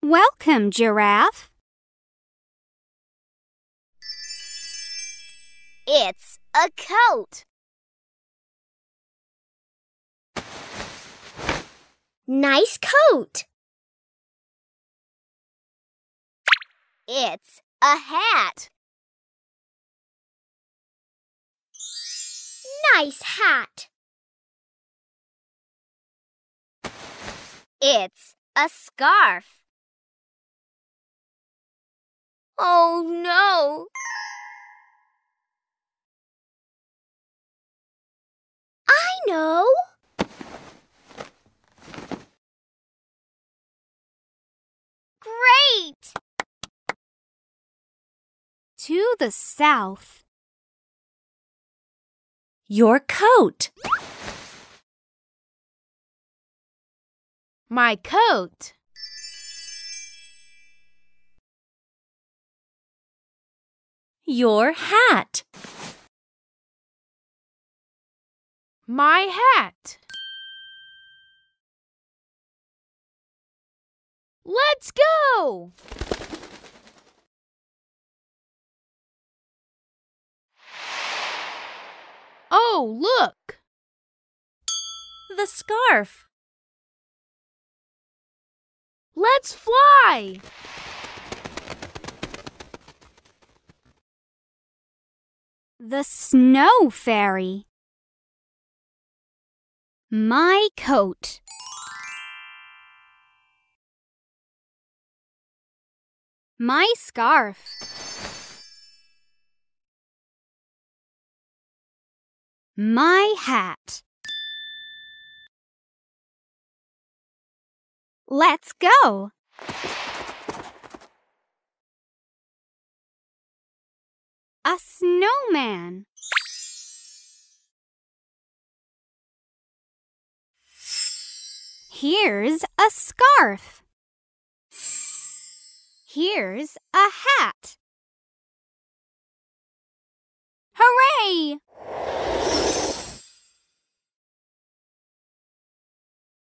Welcome, Giraffe. It's a coat. Nice coat. It's a hat. Nice hat. It's a scarf. Oh no! I know! Great! To the south. Your coat. My coat. your hat? My hat. Let's go! Oh, look! The scarf. Let's fly! The Snow Fairy. My coat. My scarf. My hat. Let's go! A snowman. Here's a scarf. Here's a hat.